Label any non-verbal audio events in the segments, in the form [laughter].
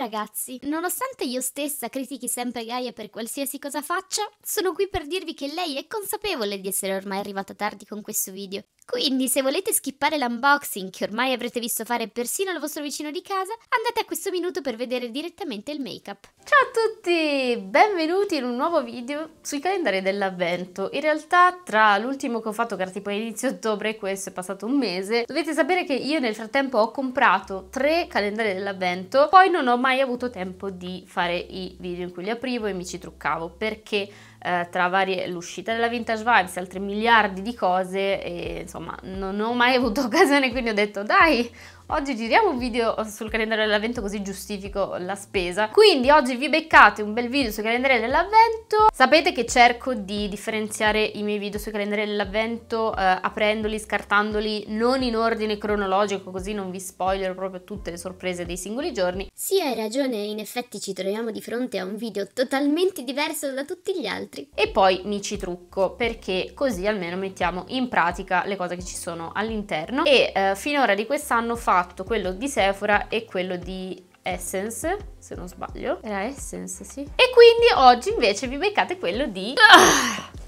ragazzi, nonostante io stessa critichi sempre Gaia per qualsiasi cosa faccia, sono qui per dirvi che lei è consapevole di essere ormai arrivata tardi con questo video quindi se volete skippare l'unboxing che ormai avrete visto fare persino al vostro vicino di casa, andate a questo minuto per vedere direttamente il make up. Ciao a tutti, benvenuti in un nuovo video sui calendari dell'avvento. In realtà tra l'ultimo che ho fatto che era tipo inizio ottobre e questo è passato un mese, dovete sapere che io nel frattempo ho comprato tre calendari dell'avvento, poi non ho mai avuto tempo di fare i video in cui li aprivo e mi ci truccavo perché eh, tra varie, l'uscita della Vintage Vibes, altri miliardi di cose e insomma non ho mai avuto [laughs] occasione quindi ho detto dai Oggi giriamo un video sul calendario dell'avvento così giustifico la spesa. Quindi oggi vi beccate un bel video sul calendario dell'avvento. Sapete che cerco di differenziare i miei video sul calendario dell'avvento eh, aprendoli, scartandoli, non in ordine cronologico così non vi spoiler proprio tutte le sorprese dei singoli giorni. Sì, hai ragione, in effetti ci troviamo di fronte a un video totalmente diverso da tutti gli altri. E poi mi ci trucco perché così almeno mettiamo in pratica le cose che ci sono all'interno e eh, finora di quest'anno fa fatto quello di Sephora e quello di Essence, se non sbaglio. Era Essence, sì. E quindi oggi invece vi beccate quello di... Ah!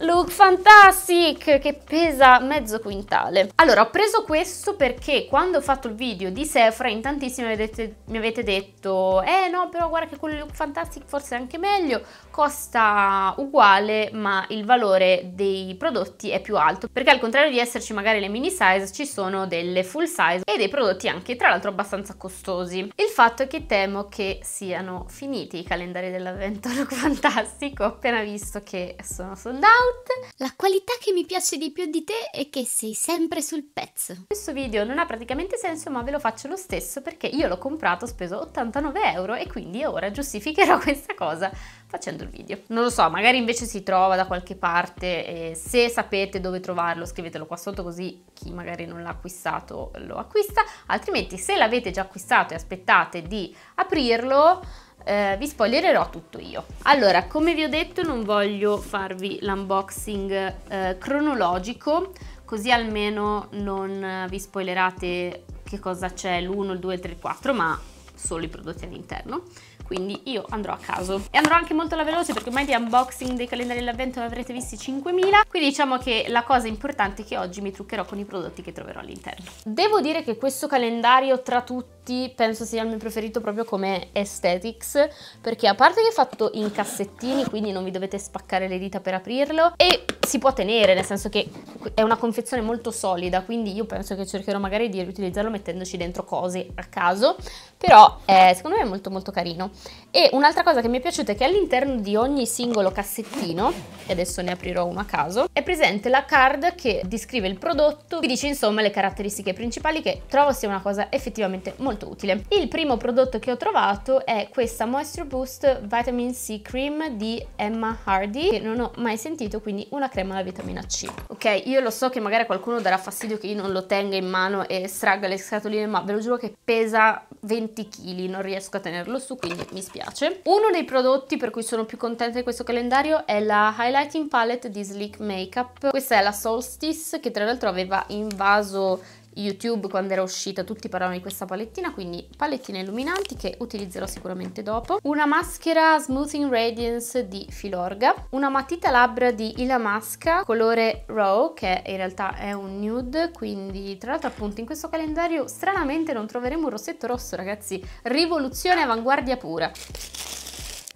Look Fantastic che pesa mezzo quintale. Allora ho preso questo perché quando ho fatto il video di Sephora in tantissimi mi avete, mi avete detto eh no però guarda che quello di Look Fantastic forse è anche meglio, costa uguale ma il valore dei prodotti è più alto perché al contrario di esserci magari le mini size ci sono delle full size e dei prodotti anche tra l'altro abbastanza costosi. Il fatto è che temo che siano finiti i calendari dell'avvento [laughs] Look Fantastic, ho appena visto che sono sold out out. La qualità che mi piace di più di te è che sei sempre sul pezzo. Questo video non ha praticamente senso ma ve lo faccio lo stesso perché io l'ho comprato, ho speso 89 euro e quindi ora giustificherò [laughs] questa cosa facendo il video. Non lo so, magari invece si trova da qualche parte e se sapete dove trovarlo scrivetelo qua sotto così chi magari non l'ha acquistato lo acquista, altrimenti se l'avete già acquistato e aspettate di aprirlo eh, vi spoilererò tutto io. Allora, come vi ho detto non voglio farvi l'unboxing eh, cronologico, così almeno non eh, vi spoilerate che cosa c'è l'1, il 2, il 3, il 4, ma solo i prodotti all'interno quindi io andrò a caso e andrò anche molto alla veloce perché ormai di unboxing dei calendari dell'avvento ne avrete visti 5000 quindi diciamo che la cosa importante è che oggi mi truccherò con i prodotti che troverò all'interno devo dire che questo calendario tra tutti tutti penso sia il mio preferito proprio come aesthetics perché a parte che è fatto in cassettini quindi non vi dovete spaccare le dita per aprirlo e si può tenere nel senso che è una confezione molto solida quindi io penso che cercherò magari di riutilizzarlo mettendoci dentro cose a caso però eh, secondo me è molto molto carino e un'altra cosa che mi è piaciuta è che all'interno di ogni singolo cassettino e adesso ne aprirò uno a caso è presente la card che descrive il prodotto vi dice insomma le caratteristiche principali che trovo sia una cosa effettivamente molto molto utile. Il primo prodotto che ho trovato è questa Moisture Boost Vitamin C Cream di Emma Hardy, che non ho mai sentito, quindi una crema alla vitamina C. Ok, io lo so che magari qualcuno darà fastidio che io non lo tenga in mano e stragga le scatoline, ma ve lo giuro che pesa 20 kg, non riesco a tenerlo su, quindi mi spiace. Uno dei prodotti per cui sono più contenta di questo calendario è la Highlighting Palette di Sleek Makeup. Questa è la Solstice, che tra l'altro aveva invaso YouTube quando era uscita tutti parlavano di questa palettina, quindi palettine illuminanti che utilizzerò sicuramente dopo. Una maschera Smoothing Radiance di Filorga, una matita labbra di Ilamasca colore Raw che in realtà è un nude, quindi tra l'altro appunto in questo calendario stranamente non troveremo un rossetto rosso ragazzi, rivoluzione avanguardia pura.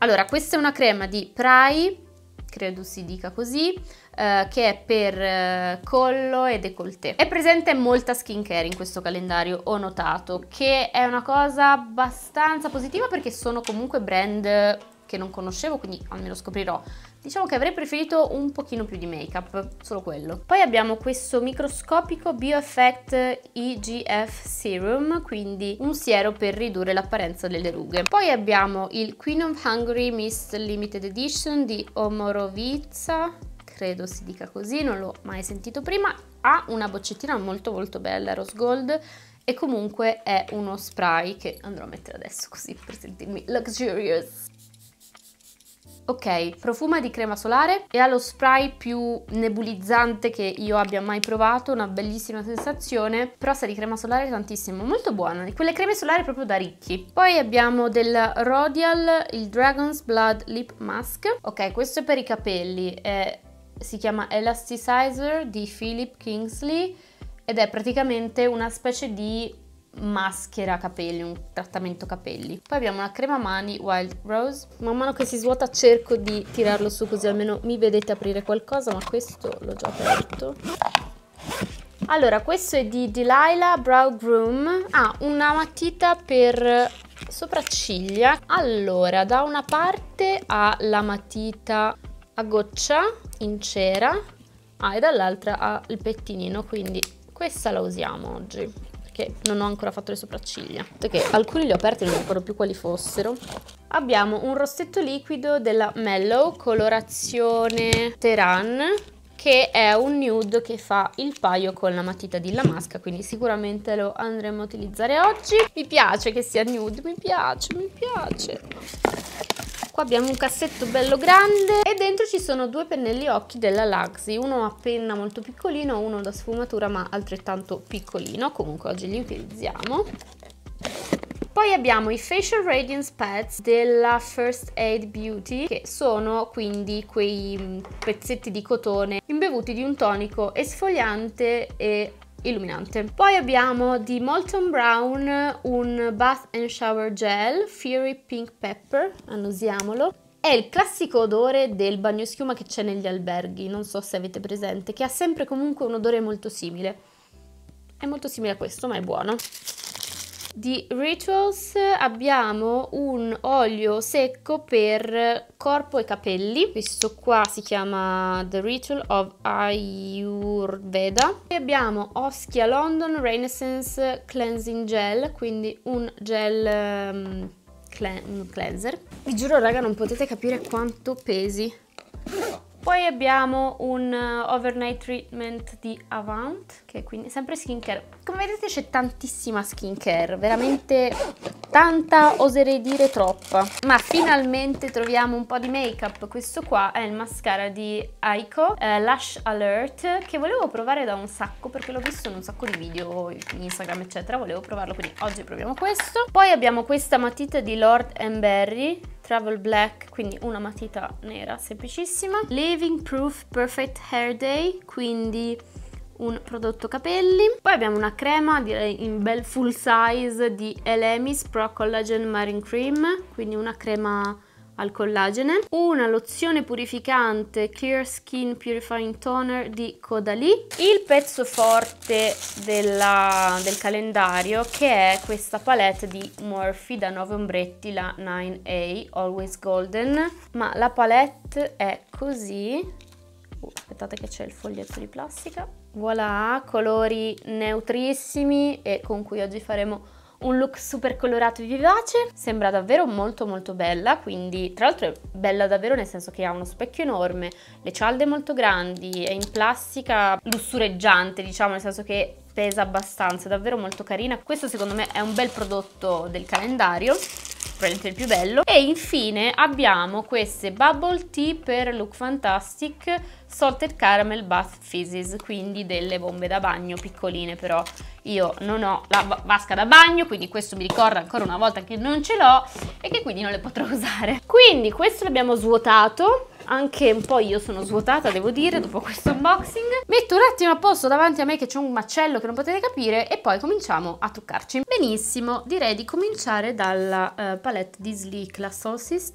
Allora, questa è una crema di Pry credo si dica così, eh, che è per eh, collo e décolleté. È presente molta skincare in questo calendario, ho notato, che è una cosa abbastanza positiva perché sono comunque brand che non conoscevo, quindi almeno scoprirò. Diciamo che avrei preferito un pochino più di make-up, solo quello. Poi abbiamo questo microscopico Bio Effect EGF Serum, quindi un siero per ridurre l'apparenza delle rughe. Poi abbiamo il Queen of Hungary Mist Limited Edition di Omorovica credo si dica così, non l'ho mai sentito prima, ha una boccettina molto molto bella, rose gold, e comunque è uno spray che andrò a mettere adesso così per sentirmi luxurious. Ok, profuma di crema solare e ha lo spray più nebulizzante che io abbia mai provato, una bellissima sensazione, però sa di crema solare tantissimo, molto buona, quelle creme solari proprio da ricchi. Poi abbiamo del Rodial, il Dragon's Blood Lip Mask, ok questo è per i capelli, è si chiama Elasticizer di Philip Kingsley ed è praticamente una specie di maschera capelli, un trattamento capelli. Poi abbiamo una crema mani Wild Rose. Man mano che si svuota cerco di tirarlo su così almeno mi vedete aprire qualcosa, ma questo l'ho già aperto. Allora, questo è di Delilah Brow Groom. Ha ah, una matita per sopracciglia. Allora, da una parte ha la matita a goccia in cera ah, e dall'altra ha il pettinino quindi questa la usiamo oggi perché non ho ancora fatto le sopracciglia che alcuni li ho aperti non ricordo più quali fossero abbiamo un rossetto liquido della Mellow colorazione Teran che è un nude che fa il paio con la matita di Lamasca, quindi sicuramente lo andremo a utilizzare oggi. Mi piace che sia nude, mi piace, mi piace. Qua abbiamo un cassetto bello grande e dentro ci sono due pennelli occhi della Luxy, uno a penna molto piccolino, uno da sfumatura ma altrettanto piccolino, comunque oggi li utilizziamo. Poi abbiamo i Facial Radiance Pads della First Aid Beauty, che sono quindi quei mm, pezzetti di cotone imbevuti di un tonico esfoliante e illuminante. Poi abbiamo di Molton Brown un Bath and Shower Gel Fury Pink Pepper, annosiamolo. È il classico odore del bagnoschiuma che c'è negli alberghi, non so se avete presente, che ha sempre comunque un odore molto simile. È molto simile a questo, ma è buono di Rituals abbiamo un olio secco per corpo e capelli. Questo qua si chiama The Ritual of Ayurveda. E abbiamo Oskia London Renaissance Cleansing Gel, quindi un gel um, clean, cleanser. Vi giuro raga non potete capire quanto pesi. Poi abbiamo un uh, overnight treatment di Avant Ok, quindi sempre skincare. Come vedete c'è tantissima skincare, veramente tanta, oserei dire troppa. Ma finalmente troviamo un po' di make-up. Questo qua è il mascara di Aiko, eh, Lash Alert, che volevo provare da un sacco perché l'ho visto in un sacco di video, in Instagram eccetera, volevo provarlo, quindi oggi proviamo questo. Poi abbiamo questa matita di Lord Berry, Travel Black, quindi una matita nera semplicissima. Living Proof Perfect Hair Day, quindi un prodotto capelli. Poi abbiamo una crema, direi in bel full size di Elemis Pro Collagen Marine Cream, quindi una crema al collagene, una lozione purificante Clear Skin Purifying Toner di Caudalie, il pezzo forte della, del calendario che è questa palette di Morphe da 9 ombretti, la 9A Always Golden, ma la palette è così, uh, aspettate che c'è il foglietto di plastica, Voilà, colori neutrissimi e con cui oggi faremo un look super colorato e vivace, sembra davvero molto molto bella, quindi tra l'altro è bella davvero nel senso che ha uno specchio enorme, le cialde molto grandi, è in plastica lussureggiante diciamo, nel senso che pesa abbastanza, è davvero molto carina. Questo secondo me è un bel prodotto del calendario probabilmente il più bello. E infine abbiamo queste Bubble Tea per Look Fantastic Salted Caramel Bath Fizzes, quindi delle bombe da bagno piccoline però io non ho la vasca da bagno, quindi questo mi ricorda ancora una volta che non ce l'ho e che quindi non le potrò [laughs] usare. Quindi questo l'abbiamo svuotato anche un po' io sono svuotata devo dire dopo questo unboxing metto un attimo a posto davanti a me che c'è un macello che non potete capire e poi cominciamo a truccarci benissimo direi di cominciare dalla uh, palette di Sleek la Solstice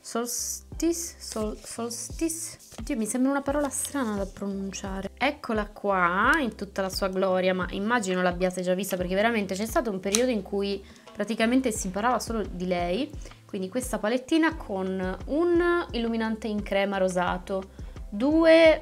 Solstice Sol, Solstice Oddio, mi sembra una parola strana da pronunciare. Eccola qua, in tutta la sua gloria, ma immagino l'abbiate già vista perché veramente c'è stato un periodo in cui praticamente si imparava solo di lei quindi questa palettina con un illuminante in crema rosato, due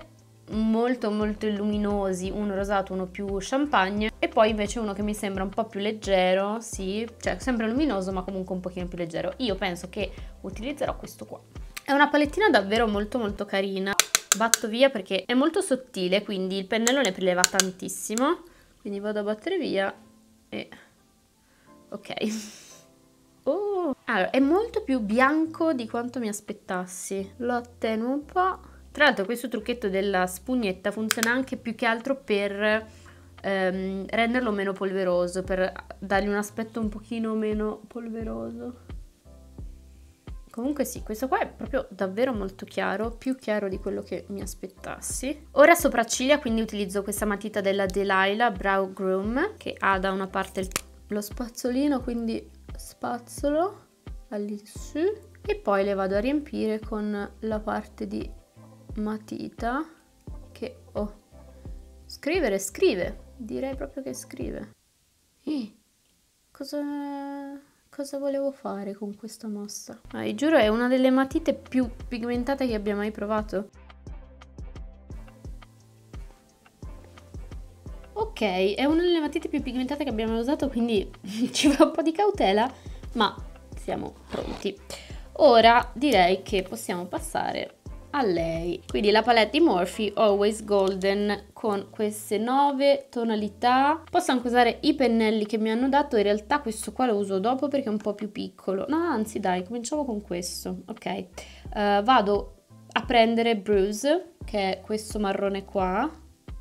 molto molto luminosi, uno rosato, uno più champagne e poi invece uno che mi sembra un po' più leggero, sì, cioè sempre luminoso ma comunque un pochino più leggero. Io penso che utilizzerò questo qua. È una palettina davvero molto molto carina, batto via perché è molto sottile quindi il pennello ne preleva tantissimo, quindi vado a battere via e ok. Oh! Allora, è molto più bianco di quanto mi aspettassi. Lo attenuo un po'. Tra l'altro questo trucchetto della spugnetta funziona anche più che altro per ehm, renderlo meno polveroso, per dargli un aspetto un pochino meno polveroso. Comunque sì, questo qua è proprio davvero molto chiaro, più chiaro di quello che mi aspettassi. Ora sopracciglia, quindi utilizzo questa matita della Delilah Brow Groom, che ha da una parte il lo spazzolino, quindi spazzolo all'insù e poi le vado a riempire con la parte di matita che ho. Scrivere scrive, direi proprio che scrive. Eh, cosa, cosa volevo fare con questa mossa? Ah, giuro è una delle matite più pigmentate che abbia mai provato. ok, è una delle matite più pigmentate che abbiamo usato, quindi [laughs] ci va un po' di cautela, ma siamo pronti. Ora direi che possiamo passare a lei. Quindi la palette di Morphe Always Golden con queste 9 tonalità. Posso anche usare i pennelli che mi hanno dato, in realtà questo qua lo uso dopo perché è un po' più piccolo. No, anzi dai, cominciamo con questo, ok. Uh, vado a prendere Bruise, che è questo marrone qua,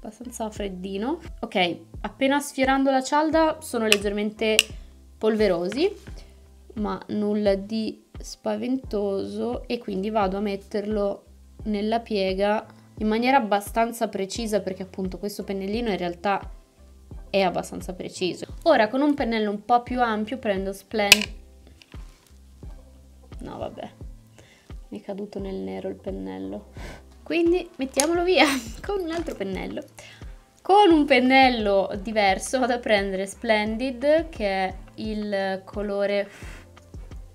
abbastanza freddino. Ok, appena sfiorando la cialda sono leggermente polverosi, ma nulla di spaventoso e quindi vado a metterlo nella piega in maniera abbastanza precisa perché appunto questo pennellino in realtà è abbastanza preciso. Ora con un pennello un po' più ampio prendo Splend... No vabbè, mi è caduto nel nero il pennello quindi mettiamolo via [laughs] con un altro pennello con un pennello diverso vado a prendere Splendid che è il colore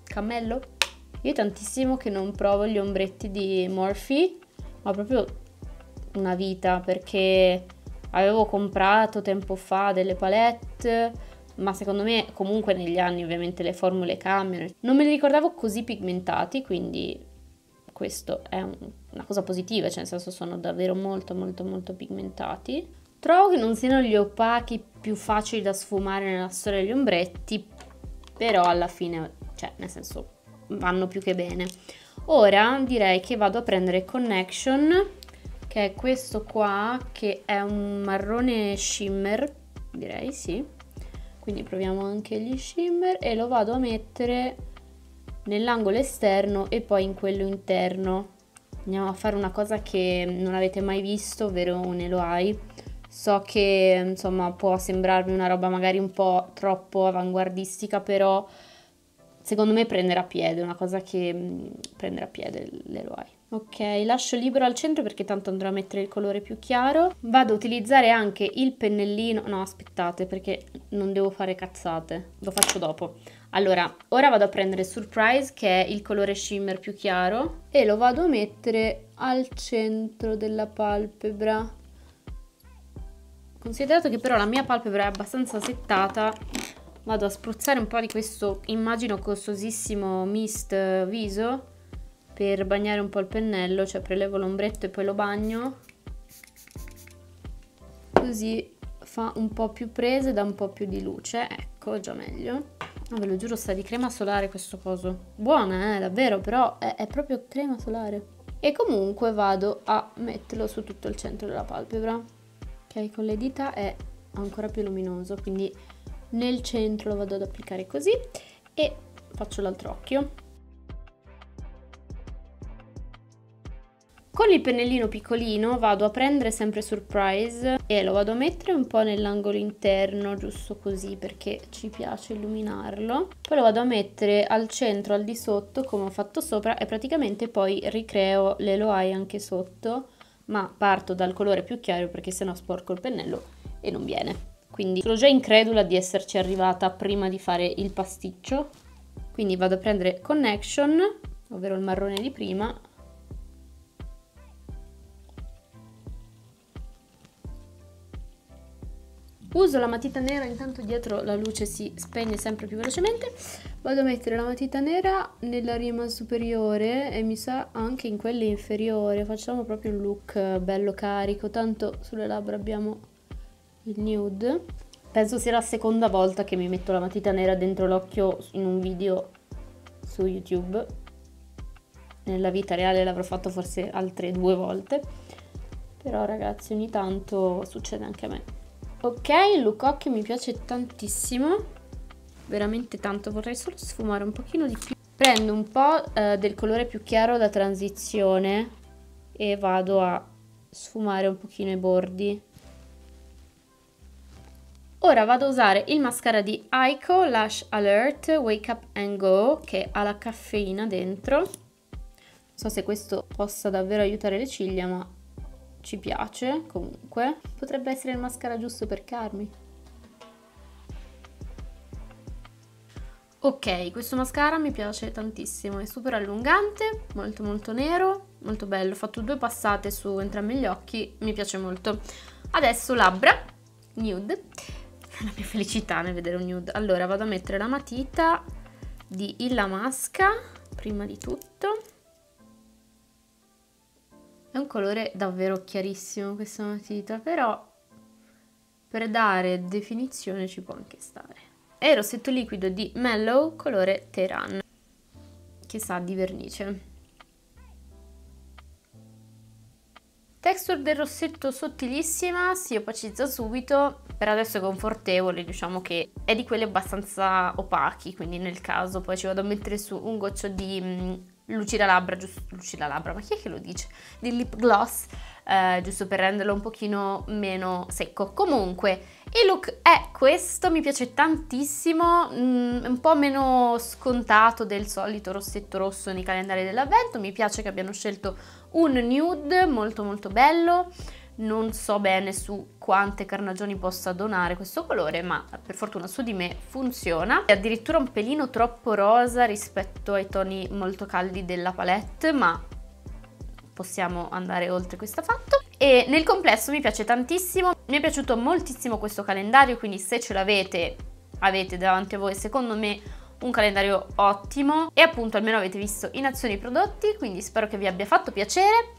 cammello io tantissimo che non provo gli ombretti di Morphe ma proprio una vita perché avevo comprato tempo fa delle palette ma secondo me comunque negli anni ovviamente le formule cambiano non me li ricordavo così pigmentati quindi questo è un, una cosa positiva, cioè nel senso sono davvero molto molto molto pigmentati. Trovo che non siano gli opachi più facili da sfumare nella storia degli ombretti, però alla fine, cioè nel senso vanno più che bene. Ora direi che vado a prendere Connection, che è questo qua, che è un marrone shimmer, direi sì. Quindi proviamo anche gli shimmer e lo vado a mettere nell'angolo esterno e poi in quello interno andiamo a fare una cosa che non avete mai visto ovvero un Eloai so che insomma può sembrarvi una roba magari un po' troppo avanguardistica però secondo me prenderà piede, una cosa che mm, prenderà piede l'Eroai. Ok, lascio libero al centro perché tanto andrò a mettere il colore più chiaro. Vado a utilizzare anche il pennellino, no aspettate perché non devo fare cazzate, lo faccio dopo. Allora, ora vado a prendere Surprise che è il colore shimmer più chiaro e lo vado a mettere al centro della palpebra. Considerato che però la mia palpebra è abbastanza settata, vado a spruzzare un po' di questo, immagino, costosissimo mist viso per bagnare un po' il pennello, cioè prelevo l'ombretto e poi lo bagno. Così fa un po' più prese, dà un po' più di luce, ecco, già meglio. No, ve lo giuro, sta di crema solare questo coso. Buona, eh, davvero, però è, è proprio crema solare. E comunque vado a metterlo su tutto il centro della palpebra. Ok, con le dita è ancora più luminoso, quindi nel centro lo vado ad applicare così e faccio l'altro occhio. Con il pennellino piccolino vado a prendere sempre Surprise e lo vado a mettere un po' nell'angolo interno, giusto così perché ci piace illuminarlo. Poi lo vado a mettere al centro, al di sotto, come ho fatto sopra e praticamente poi ricreo le loai anche sotto, ma parto dal colore più chiaro perché sennò sporco il pennello e non viene. Quindi sono già incredula di esserci arrivata prima di fare il pasticcio. Quindi vado a prendere Connection, ovvero il marrone di prima, uso la matita nera intanto dietro la luce si spegne sempre più velocemente vado a mettere la matita nera nella rima superiore e mi sa anche in quella inferiore facciamo proprio un look eh, bello carico tanto sulle labbra abbiamo il nude penso sia la seconda volta che mi metto la matita nera dentro l'occhio in un video su youtube nella vita reale l'avrò fatto forse altre due volte però ragazzi ogni tanto succede anche a me Ok, il look mi piace tantissimo, veramente tanto, vorrei solo sfumare un pochino di più. Prendo un po' eh, del colore più chiaro da transizione e vado a sfumare un pochino i bordi. Ora vado a usare il mascara di Aiko Lash Alert Wake Up and Go che ha la caffeina dentro. Non so se questo possa davvero aiutare le ciglia ma ci piace comunque. Potrebbe essere il mascara giusto per Carmi. Ok, questo mascara mi piace tantissimo, è super allungante, molto molto nero, molto bello, ho fatto due passate su entrambi gli occhi, mi piace molto. Adesso labbra, nude, [laughs] la mia felicità nel vedere un nude. Allora vado a mettere la matita di Illa Masca, prima di tutto. È un colore davvero chiarissimo questa matita, però per dare definizione ci può anche stare. È il rossetto liquido di Mellow, colore Teheran, che sa di vernice. Texture del rossetto sottilissima, si opacizza subito, per adesso è confortevole, diciamo che è di quelli abbastanza opachi, quindi nel caso poi ci vado a mettere su un goccio di mm, lucida labbra, giusto, lucida labbra, ma chi è che lo dice? Di lip gloss, eh, giusto per renderlo un pochino meno secco. Comunque, il look è questo, mi piace tantissimo, mh, mm, un po' meno scontato del solito rossetto rosso nei calendari dell'avvento, mi piace che abbiano scelto un nude molto molto bello, non so bene su quante carnagioni possa donare questo colore, ma per fortuna su di me funziona. È addirittura un pelino troppo rosa rispetto ai toni molto caldi della palette, ma possiamo andare oltre questo fatto. E nel complesso mi piace tantissimo, mi è piaciuto moltissimo questo calendario, quindi se ce l'avete, avete davanti a voi, secondo me, un calendario ottimo e appunto almeno avete visto in azione i prodotti, quindi spero che vi abbia fatto piacere.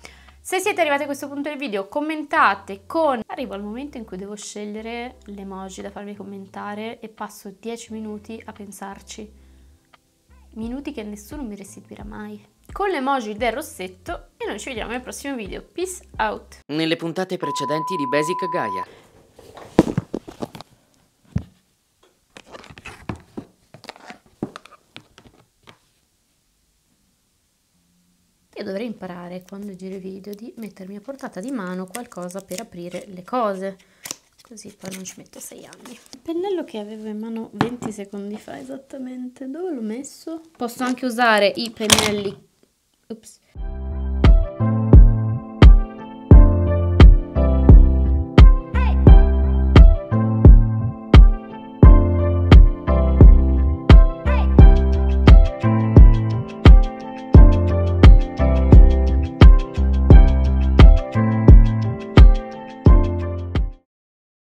Se siete arrivati a questo punto del video commentate con... Arrivo al momento in cui devo scegliere l'emoji da farvi commentare e passo 10 minuti a pensarci. Minuti che nessuno mi restituirà mai. Con l'emoji del rossetto e noi ci vediamo nel prossimo video. Peace out! Nelle puntate precedenti di Basic Gaia. Io dovrei imparare quando giro i video di mettermi a portata di mano qualcosa per aprire le cose, così poi non ci metto 6 anni. Il pennello che avevo in mano 20 secondi fa esattamente, dove l'ho messo? Posso anche usare i pennelli... Ups.